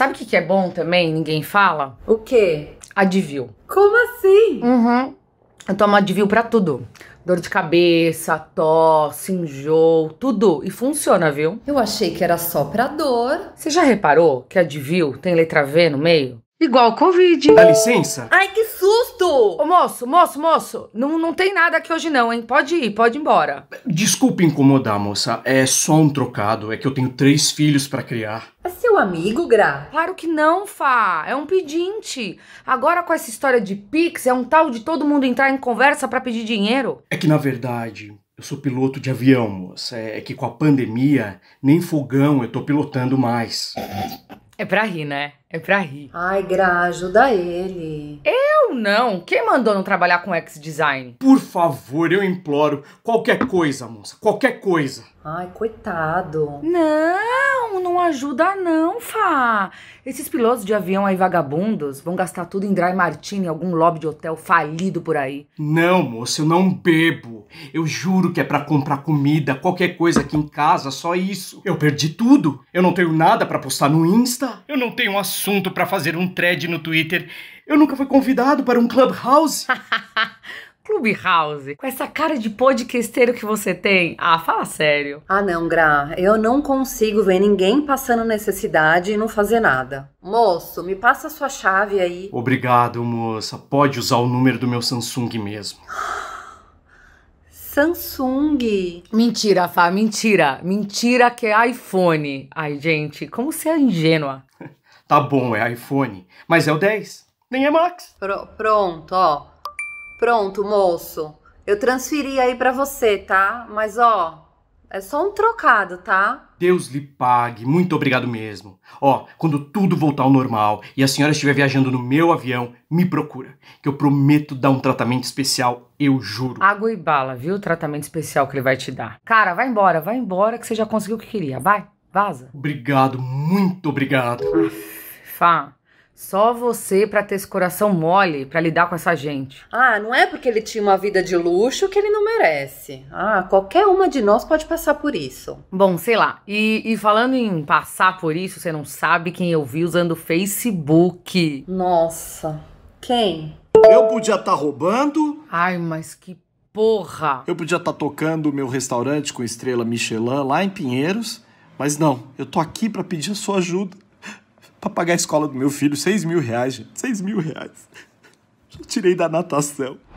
Sabe o que, que é bom também? Ninguém fala? O quê? Advil. Como assim? Uhum. Eu tomo Advil pra tudo. Dor de cabeça, tosse, enjoo, tudo. E funciona, viu? Eu achei que era só pra dor. Você já reparou que Advil tem letra V no meio? Igual Covid. Dá licença? Ai, que susto! Ô, moço, moço, moço, não, não tem nada aqui hoje não, hein? Pode ir, pode ir embora. Desculpe incomodar, moça. É só um trocado. É que eu tenho três filhos para criar. Assim, amigo, Gra? Claro que não, Fá. É um pedinte. Agora com essa história de Pix, é um tal de todo mundo entrar em conversa para pedir dinheiro. É que na verdade, eu sou piloto de avião, moça. É, é, que com a pandemia, nem fogão eu tô pilotando mais. É pra rir, né? É pra rir. Ai, Gra, ajuda ele. Eu não. Quem mandou não trabalhar com X-Design? Por favor, eu imploro. Qualquer coisa, moça. Qualquer coisa. Ai, coitado. Não! não ajuda não, Fá. Esses pilotos de avião aí vagabundos vão gastar tudo em dry martini, algum lobby de hotel falido por aí. Não, moço, eu não bebo. Eu juro que é para comprar comida, qualquer coisa aqui em casa, só isso. Eu perdi tudo. Eu não tenho nada para postar no Insta. Eu não tenho assunto para fazer um thread no Twitter. Eu nunca fui convidado para um clubhouse. House. com essa cara de podquesteiro que você tem? Ah, fala sério. Ah, não, Gra, eu não consigo ver ninguém passando necessidade e não fazer nada. Moço, me passa a sua chave aí. Obrigado, moça. Pode usar o número do meu Samsung mesmo. Samsung. Mentira, Fá, mentira. Mentira que é iPhone. Ai, gente, como você é ingênua. tá bom, é iPhone, mas é o 10, nem é Max. Pro pronto, ó. Pronto, moço. Eu transferi aí para você, tá? Mas ó, é só um trocado, tá? Deus lhe pague, muito obrigado mesmo. Ó, quando tudo voltar ao normal e a senhora estiver viajando no meu avião, me procura, que eu prometo dar um tratamento especial, eu juro. Água e bala, viu? O tratamento especial que ele vai te dar. Cara, vai embora, vai embora que você já conseguiu o que queria. Vai, vaza. Obrigado, muito obrigado. Fá. Só você para ter esse coração mole para lidar com essa gente. Ah, não é porque ele tinha uma vida de luxo que ele não merece. Ah, qualquer uma de nós pode passar por isso. Bom, sei lá. E, e falando em passar por isso, você não sabe quem eu vi usando o Facebook. Nossa, quem? Eu podia estar tá roubando. Ai, mas que porra! Eu podia estar tá tocando o meu restaurante com estrela Michelin lá em Pinheiros, mas não, eu tô aqui para pedir a sua ajuda para pagar a escola do meu filho, seis mil reais, gente. Seis mil reais. Eu tirei da natação.